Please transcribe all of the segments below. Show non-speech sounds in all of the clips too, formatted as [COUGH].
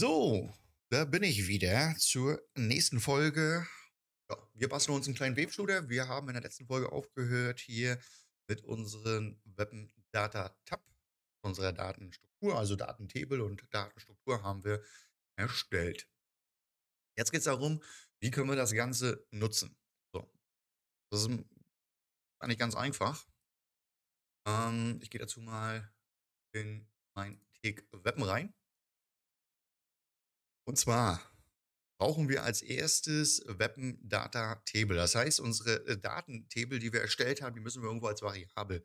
So, da bin ich wieder zur nächsten Folge. Ja, wir basteln uns einen kleinen Webshooter. Wir haben in der letzten Folge aufgehört hier mit unseren Weapon Data Tab, unserer Datenstruktur, also Datentable und Datenstruktur haben wir erstellt. Jetzt geht es darum, wie können wir das Ganze nutzen. So. Das ist eigentlich ganz einfach. Ähm, ich gehe dazu mal in mein Take Weapon rein. Und zwar brauchen wir als erstes Weapon Data Table. Das heißt, unsere äh, Datentable, die wir erstellt haben, die müssen wir irgendwo als Variable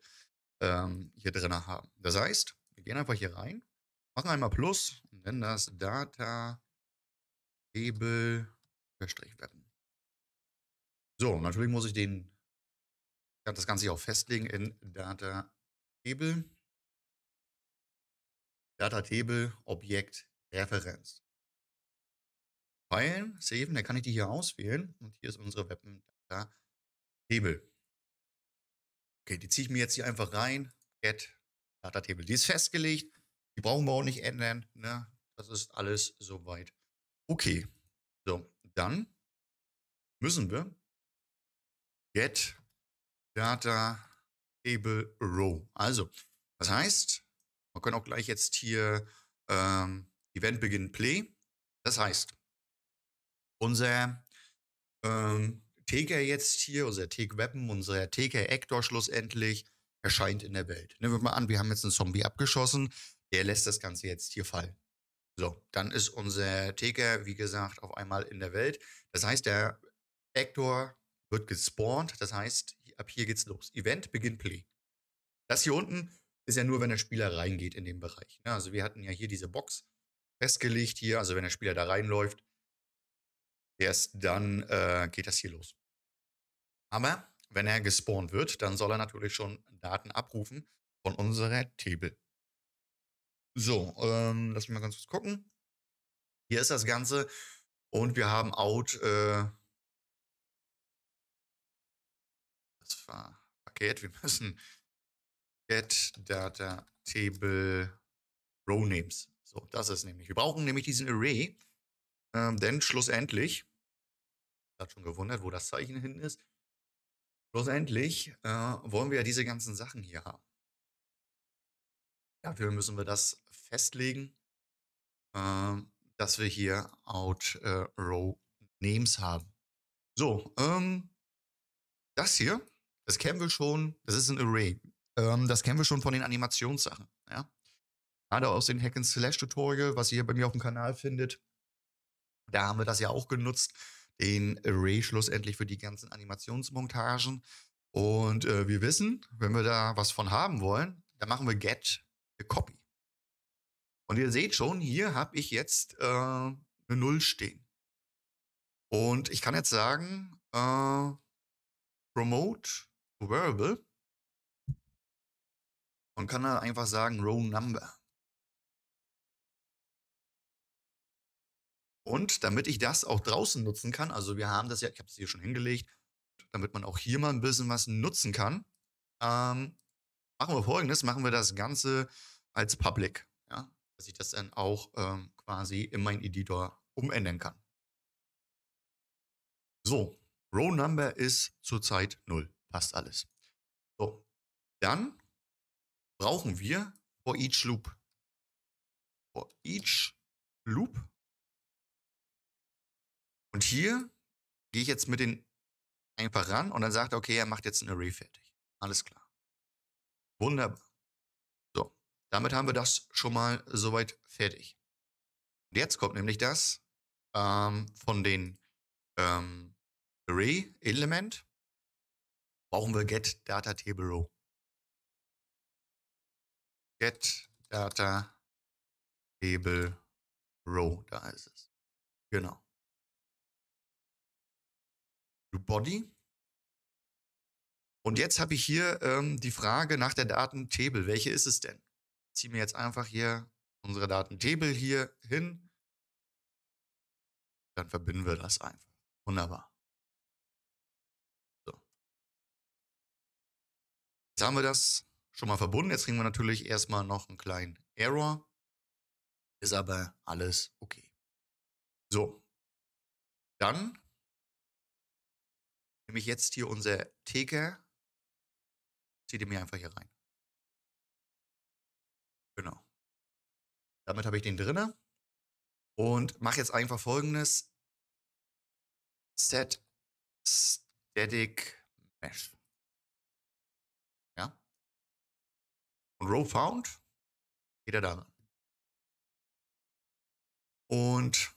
ähm, hier drin haben. Das heißt, wir gehen einfach hier rein, machen einmal Plus und nennen das Data Table Weapon. So, natürlich muss ich den das Ganze auch festlegen in Data Table. Data Table Objekt Referenz. Pfeilen saven, dann kann ich die hier auswählen. Und hier ist unsere Weapon Table. Okay, die ziehe ich mir jetzt hier einfach rein. Get Data Table. Die ist festgelegt. Die brauchen wir auch nicht ändern. Ne? Das ist alles soweit. Okay. So, dann müssen wir get data table row. Also, das heißt, wir können auch gleich jetzt hier ähm, Event beginnen play. Das heißt, unser ähm, Teker jetzt hier, unser Teek Weapon, unser Teker Actor schlussendlich erscheint in der Welt. Nehmen wir mal an, wir haben jetzt einen Zombie abgeschossen, der lässt das Ganze jetzt hier fallen. So, dann ist unser Teker, wie gesagt, auf einmal in der Welt. Das heißt, der Actor wird gespawnt, das heißt, ab hier geht's los. Event, Beginn, Play. Das hier unten ist ja nur, wenn der Spieler reingeht in den Bereich. Ne? Also wir hatten ja hier diese Box festgelegt hier, also wenn der Spieler da reinläuft, Erst dann äh, geht das hier los. Aber wenn er gespawnt wird, dann soll er natürlich schon Daten abrufen von unserer Table. So, ähm, lass mich mal ganz kurz gucken. Hier ist das Ganze und wir haben out. Äh, das war verkehrt. Wir müssen get data table row names. So, das ist nämlich. Wir brauchen nämlich diesen Array, äh, denn schlussendlich hat schon gewundert, wo das Zeichen hin ist. Schlussendlich äh, wollen wir ja diese ganzen Sachen hier haben. Dafür müssen wir das festlegen, äh, dass wir hier Out äh, Row Names haben. So, ähm, das hier, das kennen wir schon, das ist ein Array. Ähm, das kennen wir schon von den Animationssachen. Ja? Gerade aus dem Hack and Slash Tutorial, was ihr bei mir auf dem Kanal findet. Da haben wir das ja auch genutzt den Array schlussendlich für die ganzen Animationsmontagen. Und äh, wir wissen, wenn wir da was von haben wollen, dann machen wir get a copy. Und ihr seht schon, hier habe ich jetzt äh, eine Null stehen. Und ich kann jetzt sagen, äh, promote Wearable. und kann da einfach sagen row number. Und damit ich das auch draußen nutzen kann, also wir haben das ja, ich habe es hier schon hingelegt, damit man auch hier mal ein bisschen was nutzen kann, ähm, machen wir folgendes, machen wir das Ganze als Public, ja, dass ich das dann auch ähm, quasi in meinen Editor umändern kann. So, Row Number ist zurzeit 0, passt alles. So, dann brauchen wir for each loop. For each loop und hier gehe ich jetzt mit den einfach ran und dann sagt er, okay, er macht jetzt ein Array fertig. Alles klar. Wunderbar. So, damit haben wir das schon mal soweit fertig. Und jetzt kommt nämlich das ähm, von den ähm, Array-Element brauchen wir get data table row. Get data table row, da ist es. Genau. Body. Und jetzt habe ich hier ähm, die Frage nach der Datentable. Welche ist es denn? Ich ziehe mir jetzt einfach hier unsere Datentable hier hin. Dann verbinden wir das einfach. Wunderbar. So. Jetzt haben wir das schon mal verbunden. Jetzt kriegen wir natürlich erstmal noch einen kleinen Error. Ist aber alles okay. So. Dann nämlich jetzt hier unsere Theke. Zieht ihr mir einfach hier rein. Genau. Damit habe ich den drinne und mache jetzt einfach folgendes. Set Static Mesh. Ja. Und Row Found geht er da. Und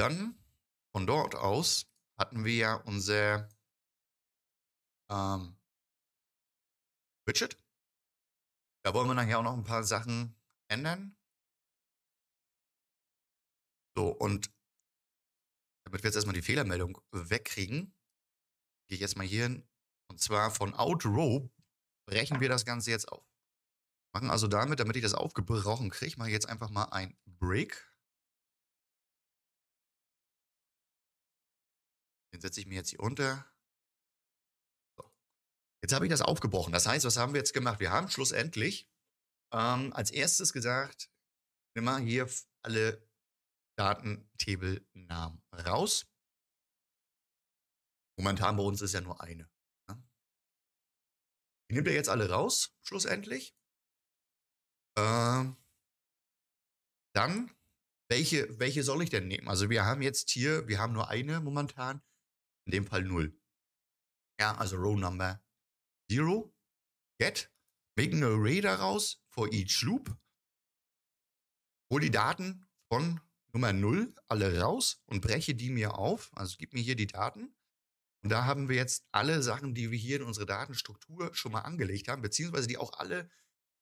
Dann von dort aus hatten wir ja unser ähm, Widget. Da wollen wir nachher auch noch ein paar Sachen ändern. So, und damit wir jetzt erstmal die Fehlermeldung wegkriegen, gehe ich jetzt mal hier hin. Und zwar von Outro brechen wir das Ganze jetzt auf. Machen also damit, damit ich das aufgebrochen kriege, mache ich jetzt einfach mal ein Break. Den setze ich mir jetzt hier unter. So. Jetzt habe ich das aufgebrochen. Das heißt, was haben wir jetzt gemacht? Wir haben schlussendlich ähm, als erstes gesagt, wir machen hier alle Datentable-Namen raus. Momentan bei uns ist ja nur eine. Ne? Die nimmt er jetzt alle raus, schlussendlich. Ähm, dann, welche, welche soll ich denn nehmen? Also wir haben jetzt hier, wir haben nur eine momentan in dem Fall 0. Ja, also Row Number 0, get, make an Array daraus for each Loop, hol die Daten von Nummer 0 alle raus und breche die mir auf, also gib mir hier die Daten. Und da haben wir jetzt alle Sachen, die wir hier in unserer Datenstruktur schon mal angelegt haben, beziehungsweise die auch alle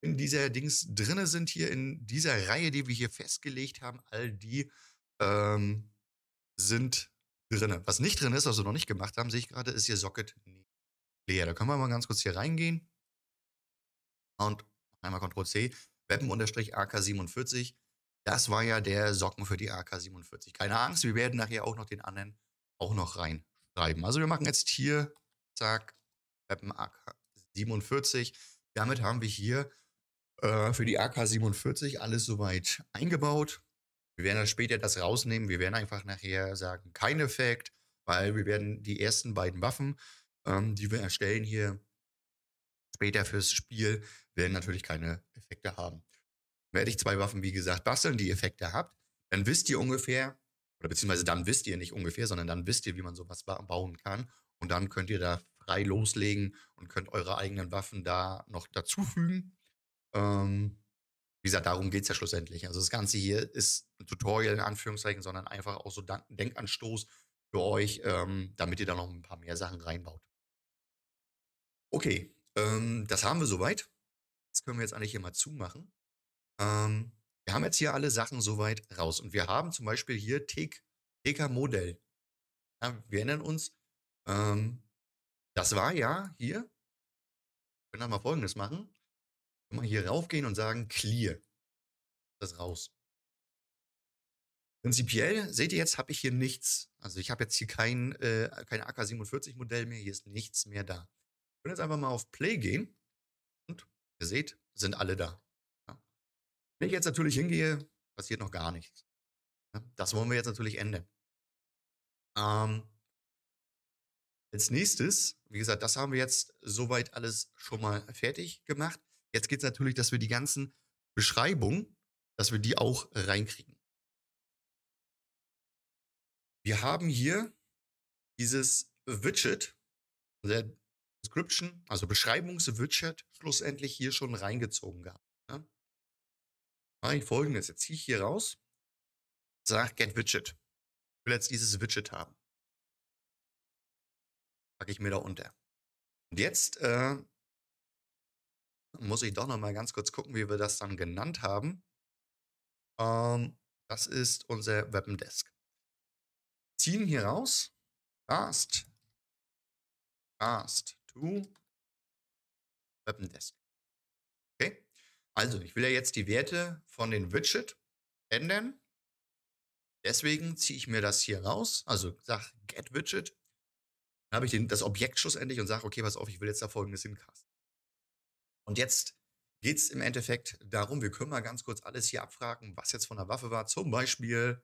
in dieser Dings drinne sind, hier in dieser Reihe, die wir hier festgelegt haben, all die ähm, sind drin. Was nicht drin ist, was wir noch nicht gemacht haben, sehe ich gerade, ist hier Socket leer. Da können wir mal ganz kurz hier reingehen und einmal Ctrl-C, weapon-AK47. Das war ja der Socken für die AK47. Keine Angst, wir werden nachher auch noch den anderen auch noch reinschreiben. Also wir machen jetzt hier, zack, Weapon AK47. Damit haben wir hier äh, für die AK47 alles soweit eingebaut. Wir werden das später das rausnehmen. Wir werden einfach nachher sagen, kein Effekt, weil wir werden die ersten beiden Waffen, ähm, die wir erstellen hier später fürs Spiel, werden natürlich keine Effekte haben. Werde ich zwei Waffen, wie gesagt, basteln, die Effekte habt, dann wisst ihr ungefähr, oder beziehungsweise dann wisst ihr nicht ungefähr, sondern dann wisst ihr, wie man sowas bauen kann. Und dann könnt ihr da frei loslegen und könnt eure eigenen Waffen da noch dazufügen. Ähm, wie gesagt, darum geht es ja schlussendlich. Also das Ganze hier ist ein Tutorial in Anführungszeichen, sondern einfach auch so Dank Denkanstoß für euch, ähm, damit ihr da noch ein paar mehr Sachen reinbaut. Okay, ähm, das haben wir soweit. Das können wir jetzt eigentlich hier mal zumachen. Ähm, wir haben jetzt hier alle Sachen soweit raus. Und wir haben zum Beispiel hier TK-Modell. Ja, wir erinnern uns, ähm, das war ja hier, wir können wir mal Folgendes machen. Mal hier raufgehen und sagen Clear. Das raus. Prinzipiell, seht ihr jetzt, habe ich hier nichts. Also ich habe jetzt hier kein, äh, kein AK-47-Modell mehr, hier ist nichts mehr da. Ich würde jetzt einfach mal auf Play gehen und ihr seht, sind alle da. Ja. Wenn ich jetzt natürlich hingehe, passiert noch gar nichts. Ja, das wollen wir jetzt natürlich ändern. Ähm, als nächstes, wie gesagt, das haben wir jetzt soweit alles schon mal fertig gemacht. Jetzt geht es natürlich, dass wir die ganzen Beschreibungen, dass wir die auch äh, reinkriegen. Wir haben hier dieses Widget, der Description, also Beschreibungswidget, schlussendlich hier schon reingezogen gehabt. Ne? Mache ich folgendes. Jetzt ziehe ich hier raus, sage Get Widget. Ich will jetzt dieses Widget haben. Packe ich mir da unter. Und jetzt äh, muss ich doch noch mal ganz kurz gucken, wie wir das dann genannt haben. Ähm, das ist unser Weapon-Desk. Ziehen hier raus. Cast. Cast to Weapon-Desk. Okay. Also, ich will ja jetzt die Werte von den Widget ändern. Deswegen ziehe ich mir das hier raus. Also sage get Widget. Dann habe ich den, das Objekt schlussendlich und sage, okay, pass auf, ich will jetzt da folgendes hincasten. Und jetzt geht es im Endeffekt darum, wir können mal ganz kurz alles hier abfragen, was jetzt von der Waffe war. Zum Beispiel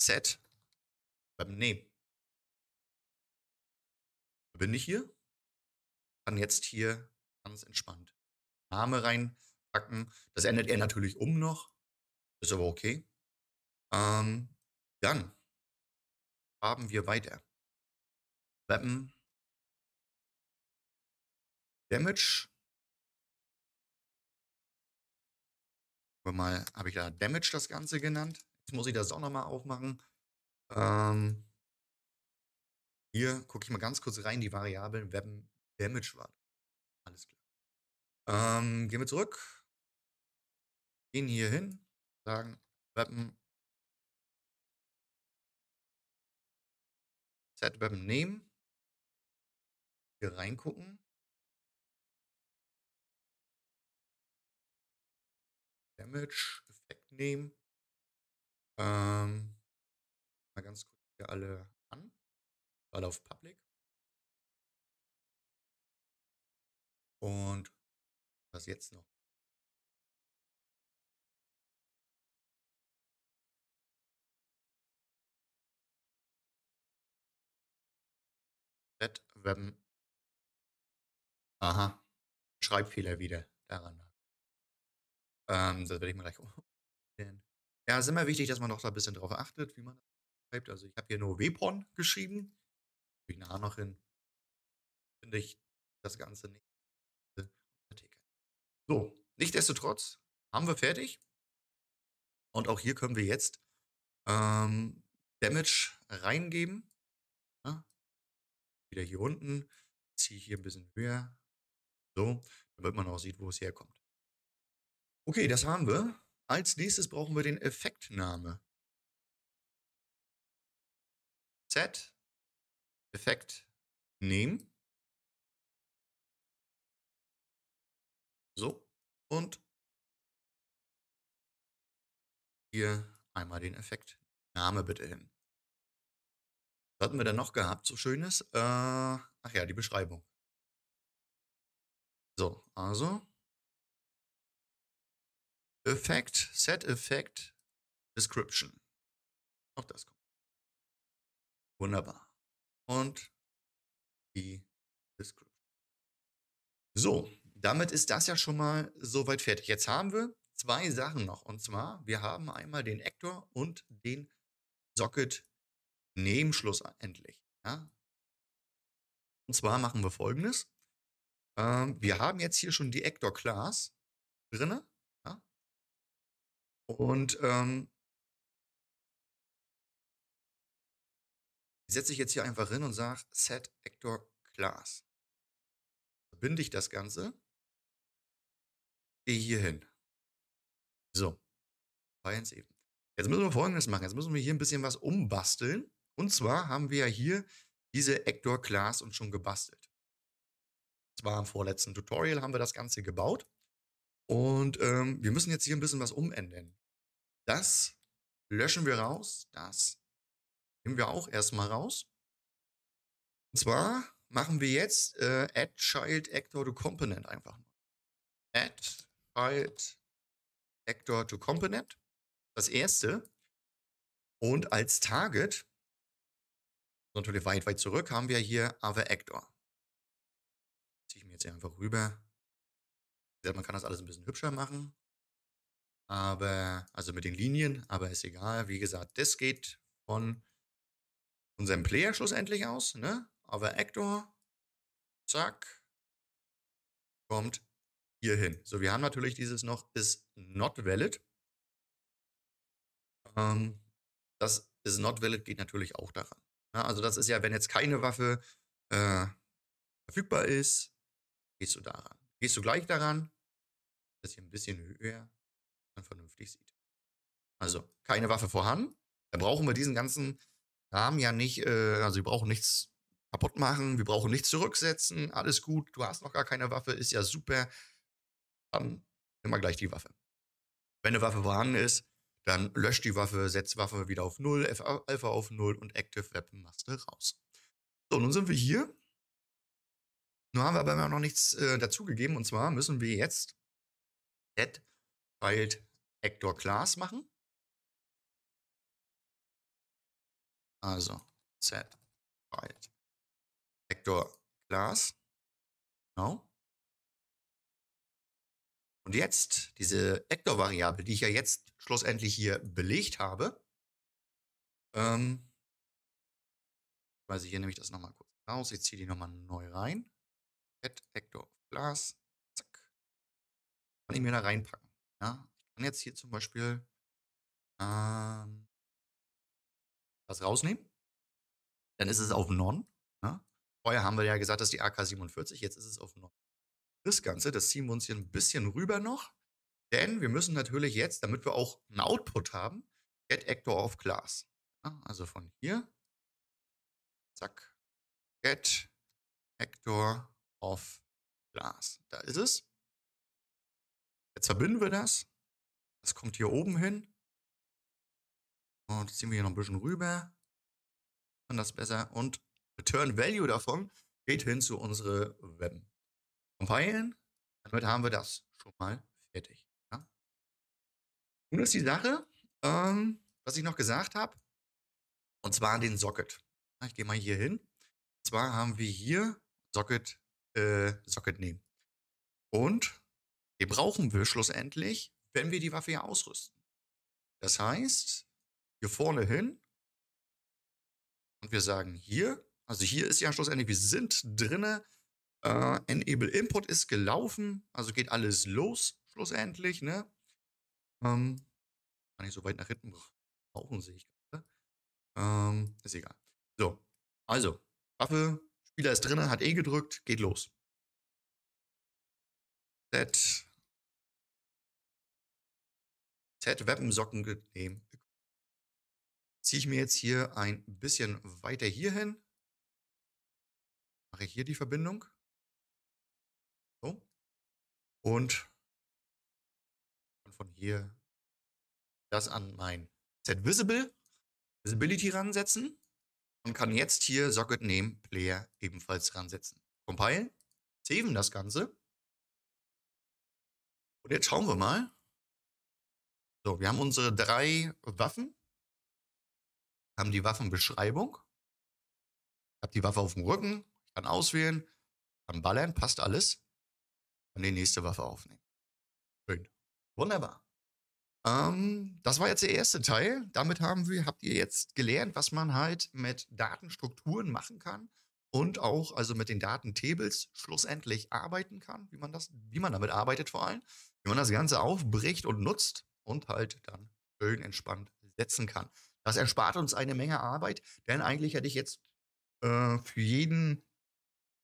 Set. Ähm, nee. Bin ich hier? Kann jetzt hier ganz entspannt Name reinpacken. Das endet er natürlich um noch. Ist aber okay. Ähm, dann haben wir weiter. Weapon Damage. mal, habe ich da Damage das Ganze genannt. Jetzt muss ich das auch nochmal aufmachen. Ähm, hier gucke ich mal ganz kurz rein, die Variablen Web Damage war. Alles klar. Ähm, gehen wir zurück. Gehen hier hin, sagen Weapon Set Weapon nehmen. Hier reingucken. Damage-Effekt nehmen. Ähm, mal ganz kurz hier alle an. Alle auf Public. Und was jetzt noch? Set Aha. Schreibfehler wieder daran. Ähm, das werde ich mir gleich umstellen. Ja, ist immer wichtig, dass man noch da ein bisschen drauf achtet, wie man das schreibt. Also ich habe hier nur Wepon geschrieben. Wie nachher noch hin. Finde ich das Ganze nicht. So, nichtsdestotrotz haben wir fertig. Und auch hier können wir jetzt ähm, Damage reingeben. Ja. Ne? Wieder hier unten. Ziehe ich hier ein bisschen höher. So, damit man auch sieht, wo es herkommt. Okay, das haben wir. Als nächstes brauchen wir den Effektname. Z Effekt Name. So. Und hier einmal den Effekt Name bitte hin. Was hatten wir denn noch gehabt, so schönes? Äh, ach ja, die Beschreibung. So, also Effect, Set Effect, Description. Auch das kommt. Wunderbar. Und die Description. So, damit ist das ja schon mal soweit fertig. Jetzt haben wir zwei Sachen noch. Und zwar, wir haben einmal den Actor und den Socket Nebenschluss endlich. Ja? Und zwar machen wir folgendes. Ähm, wir haben jetzt hier schon die Actor Class drinne. Und ähm, setze ich jetzt hier einfach hin und sage Set Actor Class. Verbinde ich das Ganze, gehe hier hin. So, Jetzt müssen wir folgendes machen. Jetzt müssen wir hier ein bisschen was umbasteln. Und zwar haben wir ja hier diese Actor Class uns schon gebastelt. Das war im vorletzten Tutorial, haben wir das Ganze gebaut. Und ähm, wir müssen jetzt hier ein bisschen was umändern. Das löschen wir raus. Das nehmen wir auch erstmal raus. Und zwar machen wir jetzt äh, add child actor to component einfach mal. Add child actor to component. Das erste. Und als Target, natürlich weit, weit zurück, haben wir hier other actor. Ziehe ich mir jetzt hier einfach rüber. Man kann das alles ein bisschen hübscher machen aber, also mit den Linien, aber ist egal. Wie gesagt, das geht von unserem Player schlussendlich aus, ne? Aber Actor, zack, kommt hier hin. So, wir haben natürlich dieses noch is not valid. Ähm, das is not valid geht natürlich auch daran. Ja, ne? also das ist ja, wenn jetzt keine Waffe äh, verfügbar ist, gehst du daran. Gehst du gleich daran, das hier ein bisschen höher, man vernünftig sieht. Also keine Waffe vorhanden. Da brauchen wir diesen ganzen Rahmen ja nicht, äh, also wir brauchen nichts kaputt machen, wir brauchen nichts zurücksetzen, alles gut, du hast noch gar keine Waffe, ist ja super. Dann nimm mal gleich die Waffe. Wenn eine Waffe vorhanden ist, dann löscht die Waffe, setzt Waffe wieder auf 0, F Alpha auf 0 und Active Weapon machst du raus. So, nun sind wir hier. Nun haben wir aber immer noch nichts äh, dazugegeben und zwar müssen wir jetzt Set Wild Hector Class machen. Also, set right. Hector Class. Genau. Und jetzt diese Hector-Variable, die ich ja jetzt schlussendlich hier belegt habe, ähm, ich also hier nehme ich das nochmal kurz raus, ich ziehe die nochmal neu rein. Get Hector Class. zack. Kann ich mir da reinpacken. Ja, kann jetzt hier zum Beispiel ähm, was rausnehmen. Dann ist es auf Non. Ne? Vorher haben wir ja gesagt, dass die AK-47, jetzt ist es auf Non. Das Ganze, das ziehen wir uns hier ein bisschen rüber noch, denn wir müssen natürlich jetzt, damit wir auch einen Output haben, Get Actor of Class. Ja? Ne? also von hier, zack, Get Actor of Class. Da ist es. Jetzt verbinden wir das das kommt hier oben hin. Und ziehen wir hier noch ein bisschen rüber. Und das besser. Und Return Value davon geht hin zu unsere Web. Compilen. Damit haben wir das schon mal fertig. Ja? Nun ist die Sache, ähm, was ich noch gesagt habe, und zwar den Socket. Ich gehe mal hier hin. Und zwar haben wir hier Socket, äh, Socket nehmen. Und den brauchen wir schlussendlich wenn wir die Waffe ja ausrüsten. Das heißt, hier vorne hin und wir sagen hier, also hier ist ja schlussendlich, wir sind drinne, äh, Enable Input ist gelaufen, also geht alles los schlussendlich, ne? Ähm, kann ich so weit nach hinten brauchen, sehe ich gerade. Ne? Ähm, ist egal. So, also, Waffe, Spieler ist drinne, hat E gedrückt, geht los. Set Z-Webpensocken nehmen. Ziehe ich mir jetzt hier ein bisschen weiter hier hin. Mache ich hier die Verbindung. So. Und von hier das an mein Z-Visible, Visibility ransetzen und kann jetzt hier Socket Name Player ebenfalls ransetzen. Compile. saven das Ganze. Und jetzt schauen wir mal, so, wir haben unsere drei Waffen, haben die Waffenbeschreibung, habe die Waffe auf dem Rücken, kann auswählen, kann ballern, passt alles, kann die nächste Waffe aufnehmen. Schön. Wunderbar. Ähm, das war jetzt der erste Teil. Damit haben wir, habt ihr jetzt gelernt, was man halt mit Datenstrukturen machen kann und auch also mit den Datentables schlussendlich arbeiten kann, wie man das, wie man damit arbeitet vor allem, wie man das Ganze aufbricht und nutzt und halt dann schön entspannt setzen kann. Das erspart uns eine Menge Arbeit, denn eigentlich hätte ich jetzt äh, für jeden,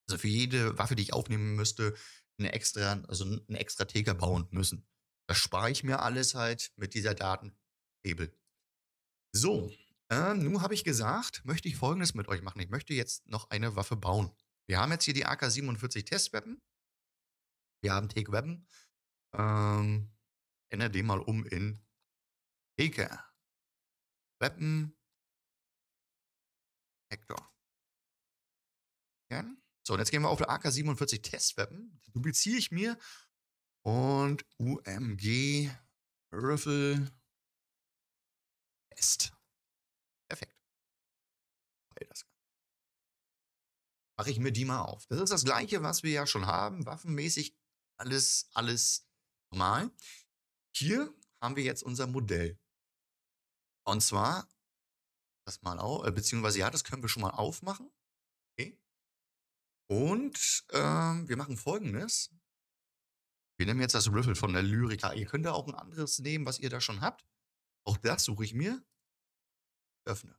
also für jede Waffe, die ich aufnehmen müsste, eine extra, also einen extra Teker bauen müssen. Das spare ich mir alles halt mit dieser Datenhebel. So, äh, nun habe ich gesagt, möchte ich folgendes mit euch machen. Ich möchte jetzt noch eine Waffe bauen. Wir haben jetzt hier die AK-47 Testweapon. Wir haben Take Weapon. Ähm, ändere den mal um in Heke. Weapon Hector. Gern. So, und jetzt gehen wir auf der AK-47 Testweapon. Dupliziere ich mir. Und UMG Rifle Test. Perfekt. Mache ich mir die mal auf. Das ist das gleiche, was wir ja schon haben. Waffenmäßig alles, alles normal hier haben wir jetzt unser Modell. Und zwar, das mal auch, äh, beziehungsweise ja, das können wir schon mal aufmachen. Okay. Und ähm, wir machen folgendes. Wir nehmen jetzt das Riffle von der Lyrika. Ihr könnt da auch ein anderes nehmen, was ihr da schon habt. Auch das suche ich mir. Öffne.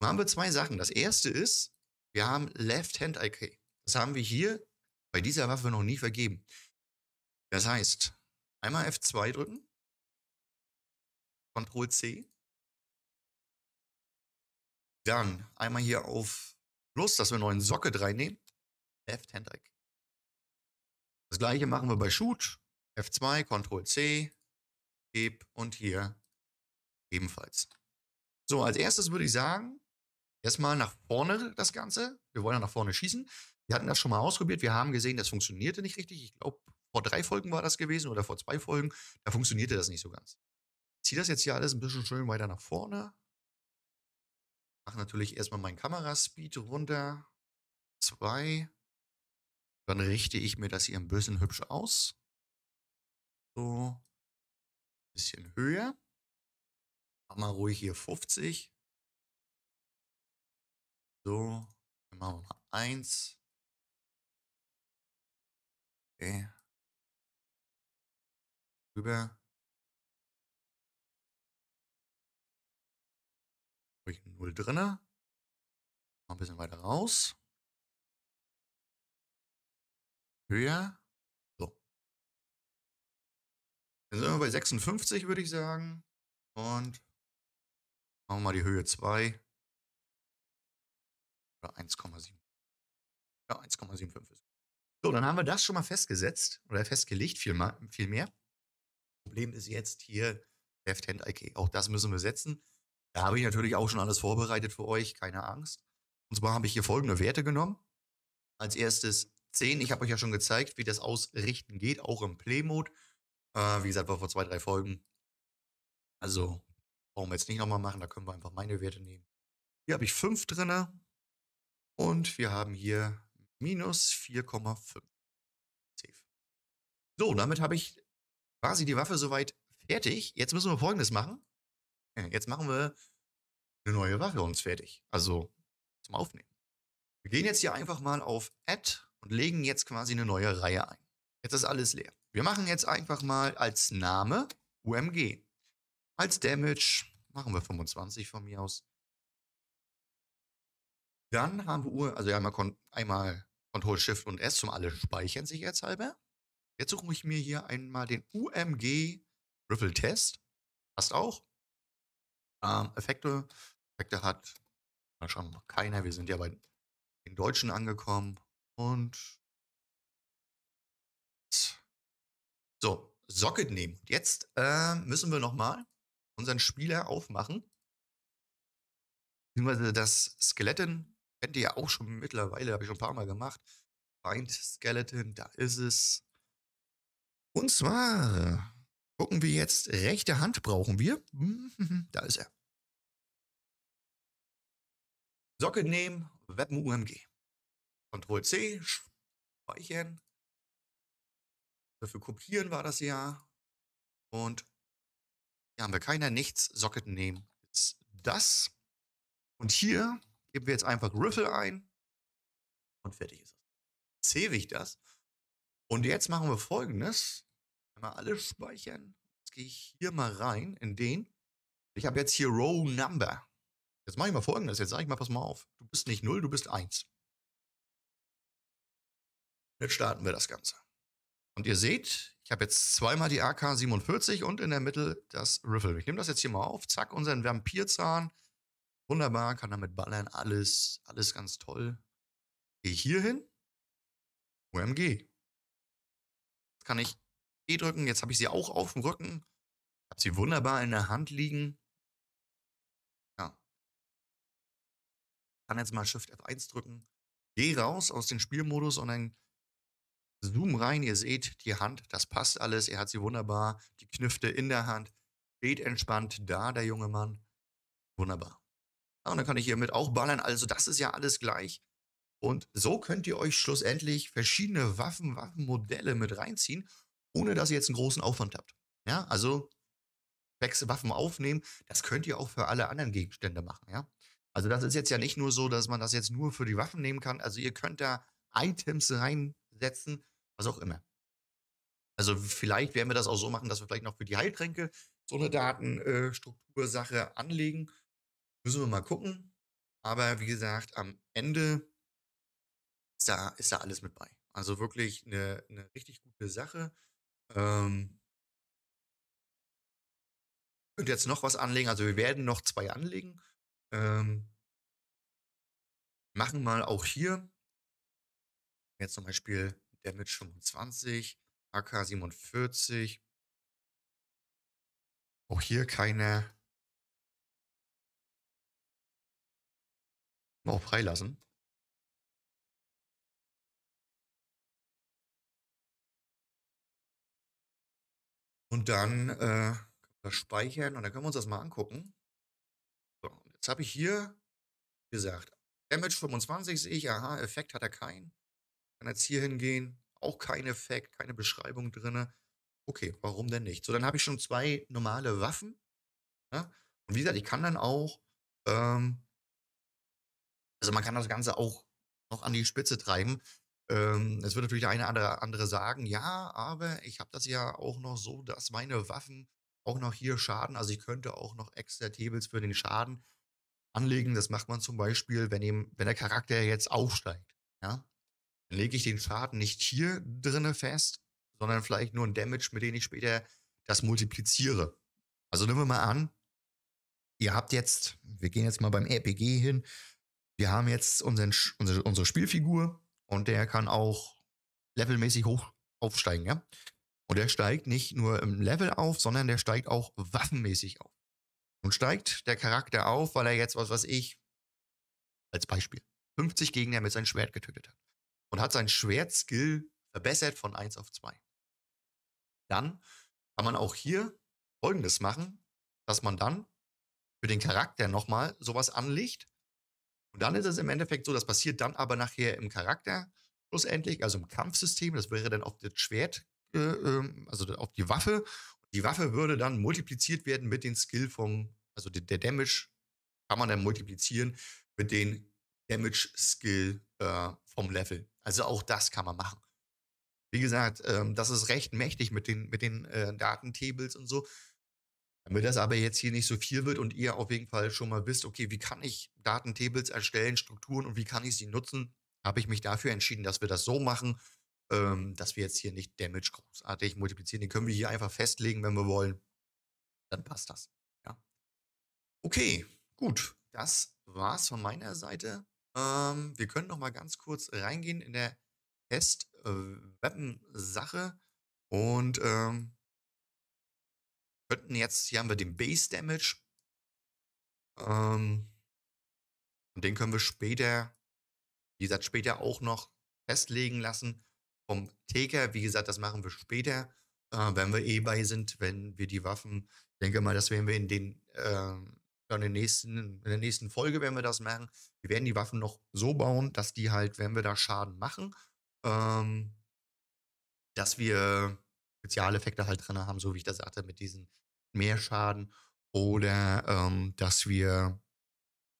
Dann haben wir zwei Sachen. Das erste ist, wir haben Left Hand IK. Das haben wir hier bei dieser Waffe noch nie vergeben. Das heißt, Einmal F2 drücken. Ctrl C. Dann einmal hier auf Plus, dass wir einen neuen Socket reinnehmen. Left Hand Drag. Das gleiche machen wir bei Shoot. F2, Ctrl C, Heb und hier ebenfalls. So, als erstes würde ich sagen, erstmal nach vorne das Ganze. Wir wollen ja nach vorne schießen. Wir hatten das schon mal ausprobiert. Wir haben gesehen, das funktionierte nicht richtig. Ich glaube, vor drei Folgen war das gewesen oder vor zwei Folgen, da funktionierte das nicht so ganz. Ich ziehe das jetzt hier alles ein bisschen schön weiter nach vorne. Mache natürlich erstmal meinen Kameraspeed runter. Zwei. Dann richte ich mir das hier ein bisschen hübsch aus. So. bisschen höher. Mach mal ruhig hier 50. So. Dann machen wir mal 1. Okay rüber. Habe ich 0 drin. Mal ein bisschen weiter raus. Höher. So. Dann sind wir bei 56, würde ich sagen. Und machen wir mal die Höhe 2. Oder 1,7. Ja, 1,75 ist. So, dann haben wir das schon mal festgesetzt oder festgelegt, vielmehr. Viel mehr. Problem ist jetzt hier Left-Hand-IK. Auch das müssen wir setzen. Da habe ich natürlich auch schon alles vorbereitet für euch, keine Angst. Und zwar habe ich hier folgende Werte genommen. Als erstes 10. Ich habe euch ja schon gezeigt, wie das Ausrichten geht, auch im Play-Mode. Äh, wie gesagt, war vor zwei, drei Folgen. Also, brauchen wir jetzt nicht nochmal machen, da können wir einfach meine Werte nehmen. Hier habe ich 5 drin und wir haben hier minus 4,5. Safe. So, damit habe ich quasi die Waffe soweit fertig. Jetzt müssen wir Folgendes machen. Äh, jetzt machen wir eine neue Waffe uns fertig. Also zum Aufnehmen. Wir gehen jetzt hier einfach mal auf Add und legen jetzt quasi eine neue Reihe ein. Jetzt ist alles leer. Wir machen jetzt einfach mal als Name UMG. Als Damage machen wir 25 von mir aus. Dann haben wir, also einmal, einmal Control Shift und S zum alle speichern sich jetzt halber. Jetzt suche ich mir hier einmal den UMG Riffle Test. Passt auch. Ähm, Effekte. Effekte hat mal schauen, noch keiner. Wir sind ja bei den Deutschen angekommen. Und so, Socket nehmen. Jetzt äh, müssen wir nochmal unseren Spieler aufmachen. das Skeleton kennt ihr ja auch schon mittlerweile, habe ich schon ein paar Mal gemacht. Find Skeleton, da ist es. Und zwar gucken wir jetzt, rechte Hand brauchen wir. [LAUGHS] Da ist er. Socke nehmen, Weapon UMG. Ctrl C, speichern. Dafür kopieren war das ja. Und hier haben wir keiner, nichts. Socket nehmen ist das. Und hier geben wir jetzt einfach Riffle ein. Und fertig ist es. Save ich das. Und jetzt machen wir folgendes. Einmal alles speichern. Jetzt gehe ich hier mal rein in den. Ich habe jetzt hier Row Number. Jetzt mache ich mal folgendes. Jetzt sage ich mal, pass mal auf. Du bist nicht 0, du bist 1. Jetzt starten wir das Ganze. Und ihr seht, ich habe jetzt zweimal die AK-47 und in der Mitte das Riffle. Ich nehme das jetzt hier mal auf. Zack, unseren Vampirzahn. Wunderbar, kann damit ballern. Alles, alles ganz toll. Gehe ich hier hin. UMG. Jetzt kann ich B e drücken. Jetzt habe ich sie auch auf dem Rücken. Habe sie wunderbar in der Hand liegen. Ja. Kann jetzt mal Shift F1 drücken. Geh raus aus dem Spielmodus und dann zoom rein. Ihr seht die Hand, das passt alles. Er hat sie wunderbar, die Knifte in der Hand. Steht entspannt da, der junge Mann. Wunderbar. Ja, und dann kann ich hiermit auch ballern. Also das ist ja alles gleich. Und so könnt ihr euch schlussendlich verschiedene Waffen, Waffenmodelle mit reinziehen ohne dass ihr jetzt einen großen Aufwand habt. Ja, also sechs Waffen aufnehmen, das könnt ihr auch für alle anderen Gegenstände machen, ja. Also das ist jetzt ja nicht nur so, dass man das jetzt nur für die Waffen nehmen kann. Also ihr könnt da Items reinsetzen, was auch immer. Also vielleicht werden wir das auch so machen, dass wir vielleicht noch für die Heiltränke so eine Datenstruktursache äh, anlegen. Müssen wir mal gucken. Aber wie gesagt, am Ende ist da, ist da alles mit bei. Also wirklich eine, eine richtig gute Sache. Ähm, könnt jetzt noch was anlegen, also wir werden noch zwei anlegen. Ähm, machen mal auch hier jetzt zum Beispiel Damage 25, AK 47. Auch hier keine auch freilassen. Und dann äh, das speichern und dann können wir uns das mal angucken. So, jetzt habe ich hier gesagt, Damage 25 sehe ich, aha, Effekt hat er keinen. Kann jetzt hier hingehen, auch kein Effekt, keine Beschreibung drin. Okay, warum denn nicht? So, dann habe ich schon zwei normale Waffen. Ja? Ne? Und wie gesagt, ich kann dann auch, ähm, also man kann das Ganze auch noch an die Spitze treiben. Ähm, es wird natürlich der eine oder andere sagen, ja, aber ich habe das ja auch noch so, dass meine Waffen auch noch hier schaden. Also ich könnte auch noch extra Tables für den Schaden anlegen. Das macht man zum Beispiel, wenn, ihm, wenn der Charakter jetzt aufsteigt. Ja? Dann lege ich den Schaden nicht hier drinne fest, sondern vielleicht nur ein Damage, mit dem ich später das multipliziere. Also nehmen wir mal an, ihr habt jetzt, wir gehen jetzt mal beim RPG hin, wir haben jetzt unseren, unsere, unsere Spielfigur, und der kann auch levelmäßig hoch aufsteigen, ja. Und der steigt nicht nur im Level auf, sondern der steigt auch waffenmäßig auf. Und steigt der Charakter auf, weil er jetzt, was weiß ich, als Beispiel, 50 Gegner mit seinem Schwert getötet hat. Und hat sein Schwertskill verbessert von 1 auf 2. Dann kann man auch hier folgendes machen, dass man dann für den Charakter nochmal sowas anlegt, und dann ist es im Endeffekt so, das passiert dann aber nachher im Charakter schlussendlich, also im Kampfsystem. Das wäre dann auf das Schwert, äh, ähm, also auf die Waffe. Die Waffe würde dann multipliziert werden mit den Skill vom, also der, der Damage kann man dann multiplizieren mit den Damage Skill äh, vom Level. Also auch das kann man machen. Wie gesagt, ähm, das ist recht mächtig mit den, mit den äh, Datentables und so. Damit das aber jetzt hier nicht so viel wird und ihr auf jeden Fall schon mal wisst, okay, wie kann ich Datentables erstellen, Strukturen und wie kann ich sie nutzen, habe ich mich dafür entschieden, dass wir das so machen, ähm, dass wir jetzt hier nicht Damage großartig multiplizieren. Den können wir hier einfach festlegen, wenn wir wollen. Dann passt das. Ja. Okay, gut. Das war's von meiner Seite. Ähm, wir können noch mal ganz kurz reingehen in der Test-Weapon-Sache äh, und ähm, könnten jetzt, hier haben wir den Base Damage. Ähm, und den können wir später, wie gesagt, später auch noch festlegen lassen vom Taker. Wie gesagt, das machen wir später, äh, wenn wir eh bei sind, wenn wir die Waffen, ich denke mal, das werden wir in den, äh, in, den nächsten, in der nächsten Folge werden wir das machen. Wir werden die Waffen noch so bauen, dass die halt, wenn wir da Schaden machen, ähm, dass wir Spezialeffekte halt drin haben, so wie ich das sagte, mit diesen Mehrschaden oder ähm, dass wir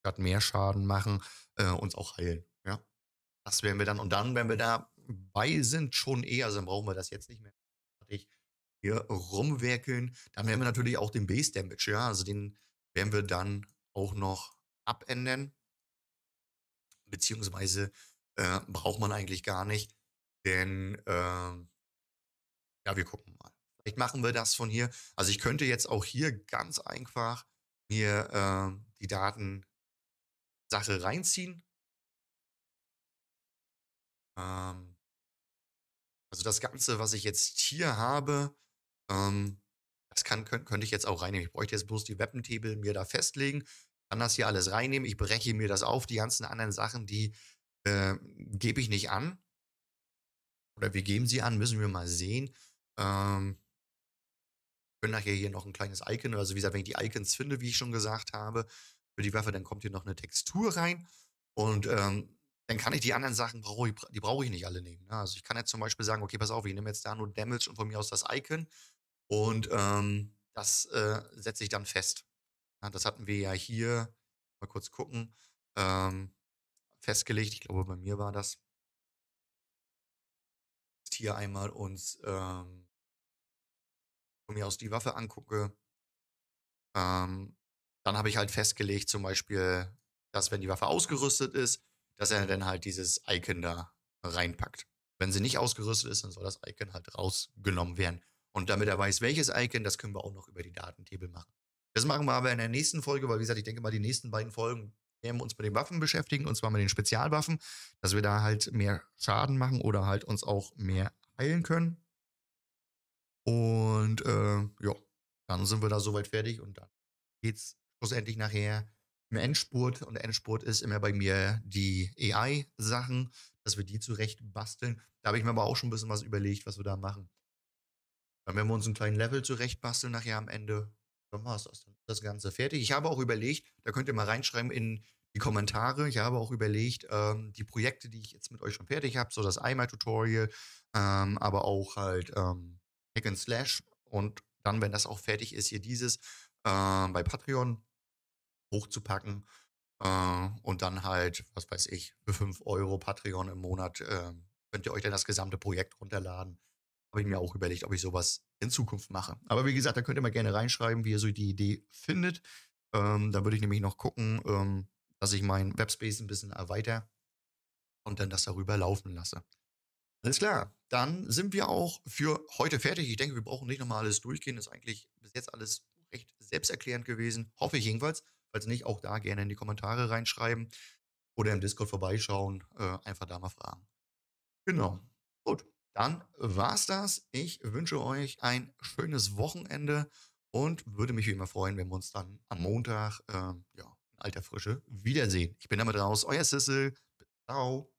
statt mehr Schaden machen, äh, uns auch heilen. Ja? Das werden wir dann, und dann, wenn wir dabei sind, schon eher, also dann brauchen wir das jetzt nicht mehr hier rumwerkeln, dann werden wir natürlich auch den Base Damage, ja, also den werden wir dann auch noch abändern. Beziehungsweise äh, braucht man eigentlich gar nicht, denn äh, ja, wir gucken mal. Vielleicht machen wir das von hier. Also ich könnte jetzt auch hier ganz einfach mir äh, die Datensache reinziehen. Ähm, also das Ganze, was ich jetzt hier habe, ähm, das kann, könnte könnt ich jetzt auch reinnehmen. Ich bräuchte jetzt bloß die Weapon-Table mir da festlegen, kann das hier alles reinnehmen. Ich breche mir das auf. Die ganzen anderen Sachen, die äh, gebe ich nicht an. Oder wir geben sie an, müssen wir mal sehen. Ähm, bin nachher hier noch ein kleines Icon, also wie gesagt, wenn ich die Icons finde, wie ich schon gesagt habe, für die Waffe, dann kommt hier noch eine Textur rein und ähm, dann kann ich die anderen Sachen, brauche ich, die brauche ich nicht alle nehmen. Ne? Also ich kann jetzt zum Beispiel sagen, okay, pass auf, ich nehme jetzt da nur Damage und von mir aus das Icon und ähm, das äh, setze ich dann fest. Ja, das hatten wir ja hier, mal kurz gucken, ähm, festgelegt. Ich glaube, bei mir war das. Hier einmal uns ähm, mir aus die Waffe angucke. Ähm, dann habe ich halt festgelegt, zum Beispiel, dass wenn die Waffe ausgerüstet ist, dass er dann halt dieses Icon da reinpackt. Wenn sie nicht ausgerüstet ist, dann soll das Icon halt rausgenommen werden. Und damit er weiß, welches Icon, das können wir auch noch über die Datentable machen. Das machen wir aber in der nächsten Folge, weil wie gesagt, ich denke mal, die nächsten beiden Folgen werden wir uns mit den Waffen beschäftigen, und zwar mit den Spezialwaffen, dass wir da halt mehr Schaden machen oder halt uns auch mehr heilen können. Und äh, ja, dann sind wir da soweit fertig und dann geht's schlussendlich nachher im Endspurt. Und Endspurt ist immer bei mir die AI-Sachen, dass wir die zurecht basteln. Da habe ich mir aber auch schon ein bisschen was überlegt, was wir da machen. Dann werden wir uns einen kleinen Level zurecht basteln nachher am Ende. Dann war es das. Ganze fertig. Ich habe auch überlegt, da könnt ihr mal reinschreiben in die Kommentare. Ich habe auch überlegt, ähm, die Projekte, die ich jetzt mit euch schon fertig habe, so das einmal tutorial ähm, aber auch halt ähm, Hack and Slash und dann, wenn das auch fertig ist, hier dieses äh, bei Patreon hochzupacken äh, und dann halt, was weiß ich, für 5 Euro Patreon im Monat äh, könnt ihr euch dann das gesamte Projekt runterladen. Habe ich mir auch überlegt, ob ich sowas in Zukunft mache. Aber wie gesagt, da könnt ihr mal gerne reinschreiben, wie ihr so die Idee findet. Ähm, da würde ich nämlich noch gucken, ähm, dass ich meinen Webspace ein bisschen erweitere und dann das darüber laufen lasse. Alles klar dann sind wir auch für heute fertig. Ich denke, wir brauchen nicht nochmal alles durchgehen. Das ist eigentlich bis jetzt alles recht selbsterklärend gewesen. Hoffe ich jedenfalls. Falls nicht, auch da gerne in die Kommentare reinschreiben oder im Discord vorbeischauen. Äh, einfach da mal fragen. Genau. Gut. Dann war's das. Ich wünsche euch ein schönes Wochenende und würde mich wie immer freuen, wenn wir uns dann am Montag, äh, ja, in alter Frische wiedersehen. Ich bin damit raus. Euer Sissel. Ciao.